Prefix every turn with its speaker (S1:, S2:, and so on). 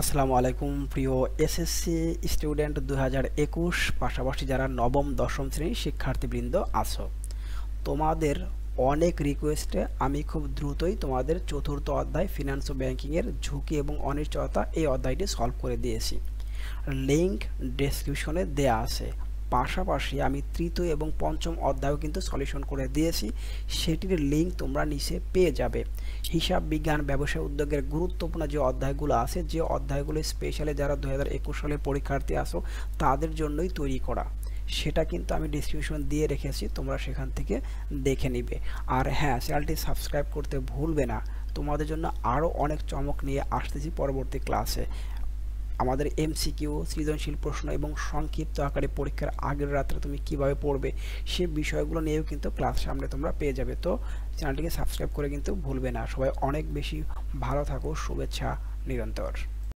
S1: আসসালামু আলাইকুম প্রিয় এসএসসি স্টুডেন্ট দু হাজার একুশ পাশাপাশি যারা নবম দশম শ্রেণীর শিক্ষার্থীবৃন্দ আছো তোমাদের অনেক রিকোয়েস্টে আমি খুব দ্রুতই তোমাদের চতুর্থ অধ্যায় ফিনান্স ও ব্যাঙ্কিংয়ের ঝুঁকি এবং অনিশ্চয়তা এই অধ্যায়টি সলভ করে দিয়েছি লিঙ্ক ডেসক্রিপশনে দেয়া আছে পাশাপাশি আমি তৃতীয় এবং পঞ্চম অধ্যায়ও কিন্তু সলিউশন করে দিয়েছি সেটির লিঙ্ক তোমরা নিচে পেয়ে যাবে হিসাব বিজ্ঞান ব্যবসায় উদ্যোগের গুরুত্বপূর্ণ যে অধ্যায়গুলো আছে যে অধ্যায়গুলো স্পেশালি যারা দু সালে পরীক্ষার্থী আসো তাদের জন্যই তৈরি করা সেটা কিন্তু আমি ডিসক্রিপশন দিয়ে রেখেছি তোমরা সেখান থেকে দেখে নিবে আর হ্যাঁ চ্যানেলটি সাবস্ক্রাইব করতে ভুলবে না তোমাদের জন্য আরও অনেক চমক নিয়ে আসতেছি পরবর্তী ক্লাসে আমাদের এমসিকিউ সৃজনশীল প্রশ্ন এবং সংক্ষিপ্ত আকারে পরীক্ষার আগের রাত্রে তুমি কিভাবে পড়বে সে বিষয়গুলো নিয়েও কিন্তু ক্লাস সামনে তোমরা পেয়ে যাবে তো চ্যানেলটিকে সাবস্ক্রাইব করে কিন্তু ভুলবে না সবাই অনেক বেশি ভালো থাকো শুভেচ্ছা নিরন্তর